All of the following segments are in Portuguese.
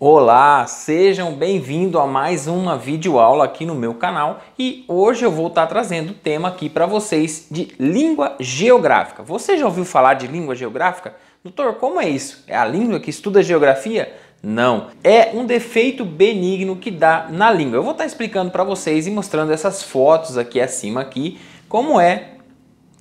Olá, sejam bem-vindos a mais uma videoaula aqui no meu canal e hoje eu vou estar trazendo o tema aqui para vocês de língua geográfica. Você já ouviu falar de língua geográfica? Doutor, como é isso? É a língua que estuda geografia? Não, é um defeito benigno que dá na língua. Eu vou estar explicando para vocês e mostrando essas fotos aqui acima aqui, como é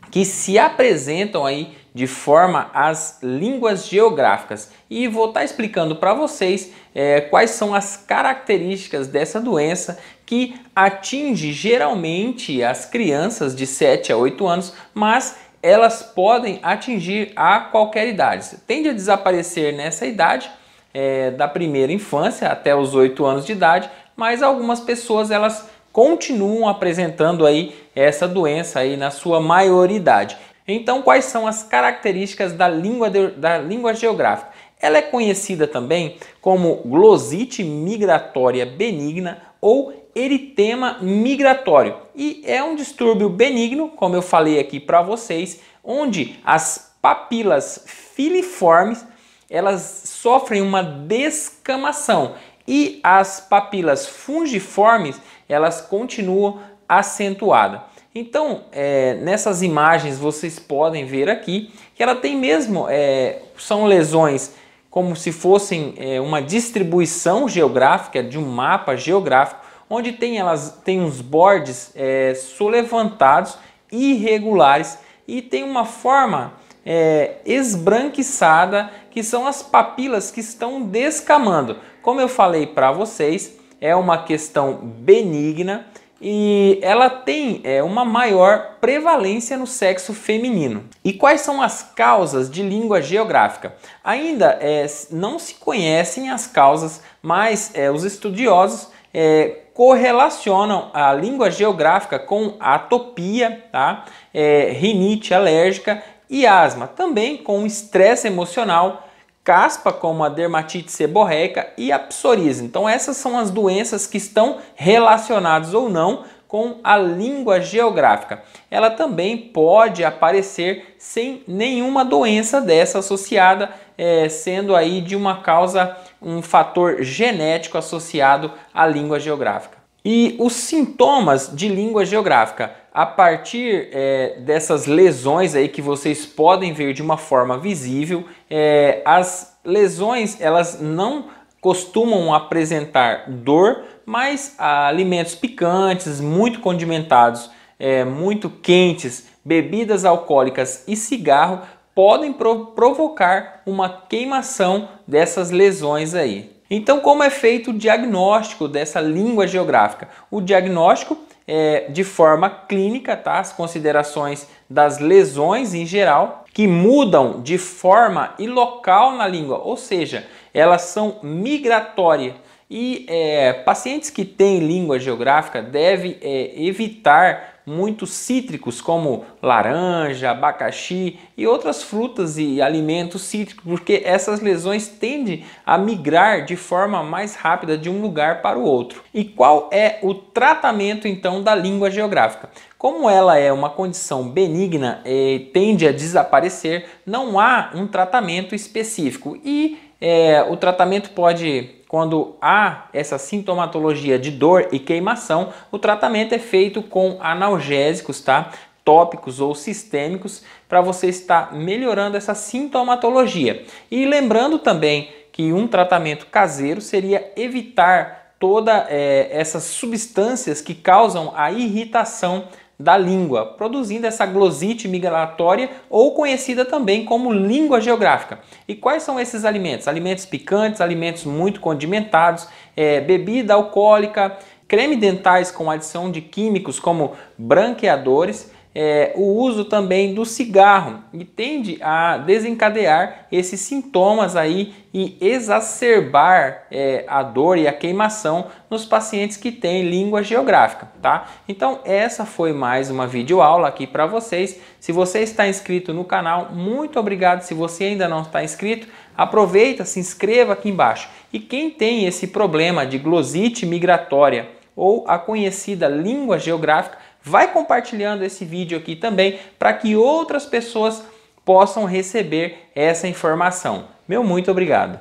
que se apresentam aí de forma as línguas geográficas. E vou estar explicando para vocês é, quais são as características dessa doença que atinge geralmente as crianças de 7 a 8 anos, mas elas podem atingir a qualquer idade. Tende a desaparecer nessa idade, é, da primeira infância até os 8 anos de idade, mas algumas pessoas elas continuam apresentando aí essa doença aí na sua maioridade. Então, quais são as características da língua, de, da língua geográfica? Ela é conhecida também como glosite migratória benigna ou eritema migratório e é um distúrbio benigno, como eu falei aqui para vocês, onde as papilas filiformes elas sofrem uma descamação e as papilas fungiformes elas continuam acentuadas. Então, é, nessas imagens vocês podem ver aqui que ela tem mesmo, é, são lesões como se fossem é, uma distribuição geográfica de um mapa geográfico, onde tem elas tem uns bordes é, solevantados irregulares e tem uma forma é, esbranquiçada que são as papilas que estão descamando. Como eu falei para vocês, é uma questão benigna e ela tem é, uma maior prevalência no sexo feminino. E quais são as causas de língua geográfica? Ainda é, não se conhecem as causas, mas é, os estudiosos é, correlacionam a língua geográfica com atopia, tá? É, rinite alérgica e asma, também com estresse emocional caspa, como a dermatite seborreica e a psoríase. Então essas são as doenças que estão relacionadas ou não com a língua geográfica. Ela também pode aparecer sem nenhuma doença dessa associada, é, sendo aí de uma causa, um fator genético associado à língua geográfica. E os sintomas de língua geográfica, a partir é, dessas lesões aí que vocês podem ver de uma forma visível, é, as lesões elas não costumam apresentar dor, mas alimentos picantes, muito condimentados, é, muito quentes, bebidas alcoólicas e cigarro podem pro provocar uma queimação dessas lesões aí. Então, como é feito o diagnóstico dessa língua geográfica? O diagnóstico é de forma clínica, tá? As considerações das lesões em geral, que mudam de forma e local na língua, ou seja, elas são migratórias. E é, pacientes que têm língua geográfica devem é, evitar muitos cítricos como laranja, abacaxi e outras frutas e alimentos cítricos, porque essas lesões tendem a migrar de forma mais rápida de um lugar para o outro. E qual é o tratamento então da língua geográfica? Como ela é uma condição benigna e eh, tende a desaparecer, não há um tratamento específico e é, o tratamento pode, quando há essa sintomatologia de dor e queimação, o tratamento é feito com analgésicos, tá? tópicos ou sistêmicos para você estar melhorando essa sintomatologia. E lembrando também que um tratamento caseiro seria evitar todas é, essas substâncias que causam a irritação da língua, produzindo essa glosite migratória ou conhecida também como língua geográfica. E quais são esses alimentos? Alimentos picantes, alimentos muito condimentados, é, bebida alcoólica, creme dentais com adição de químicos como branqueadores, é, o uso também do cigarro e tende a desencadear esses sintomas aí e exacerbar é, a dor e a queimação nos pacientes que têm língua geográfica, tá? Então essa foi mais uma videoaula aqui para vocês. Se você está inscrito no canal, muito obrigado. Se você ainda não está inscrito, aproveita, se inscreva aqui embaixo. E quem tem esse problema de glosite migratória ou a conhecida língua geográfica, Vai compartilhando esse vídeo aqui também para que outras pessoas possam receber essa informação. Meu muito obrigado.